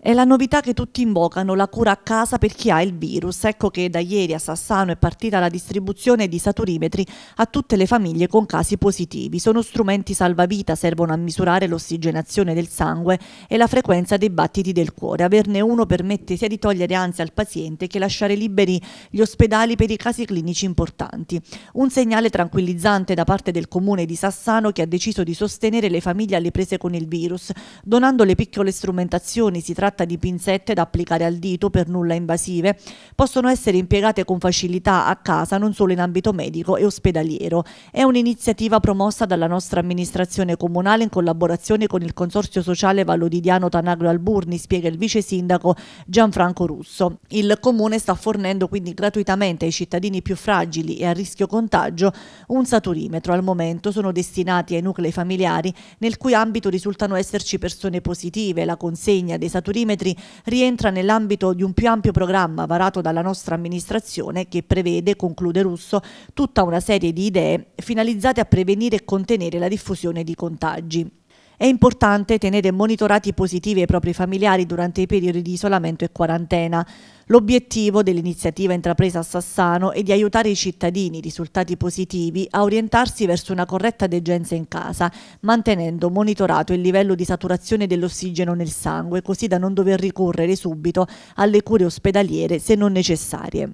È la novità che tutti invocano, la cura a casa per chi ha il virus. Ecco che da ieri a Sassano è partita la distribuzione di saturimetri a tutte le famiglie con casi positivi. Sono strumenti salvavita, servono a misurare l'ossigenazione del sangue e la frequenza dei battiti del cuore. Averne uno permette sia di togliere ansia al paziente che lasciare liberi gli ospedali per i casi clinici importanti. Un segnale tranquillizzante da parte del comune di Sassano che ha deciso di sostenere le famiglie alle prese con il virus, donando le piccole strumentazioni. Si tratta tratta di pinzette da applicare al dito per nulla invasive, possono essere impiegate con facilità a casa non solo in ambito medico e ospedaliero. È un'iniziativa promossa dalla nostra amministrazione comunale in collaborazione con il Consorzio Sociale Vallodidiano Tanagro Alburni, spiega il vice sindaco Gianfranco Russo. Il comune sta fornendo quindi gratuitamente ai cittadini più fragili e a rischio contagio un saturimetro. Al momento sono destinati ai nuclei familiari nel cui ambito risultano esserci persone positive. La consegna dei saturimetri perimetri rientra nell'ambito di un più ampio programma varato dalla nostra amministrazione che prevede, conclude Russo, tutta una serie di idee finalizzate a prevenire e contenere la diffusione di contagi. È importante tenere monitorati positivi ai propri familiari durante i periodi di isolamento e quarantena. L'obiettivo dell'iniziativa intrapresa a Sassano è di aiutare i cittadini risultati positivi a orientarsi verso una corretta degenza in casa, mantenendo monitorato il livello di saturazione dell'ossigeno nel sangue, così da non dover ricorrere subito alle cure ospedaliere se non necessarie.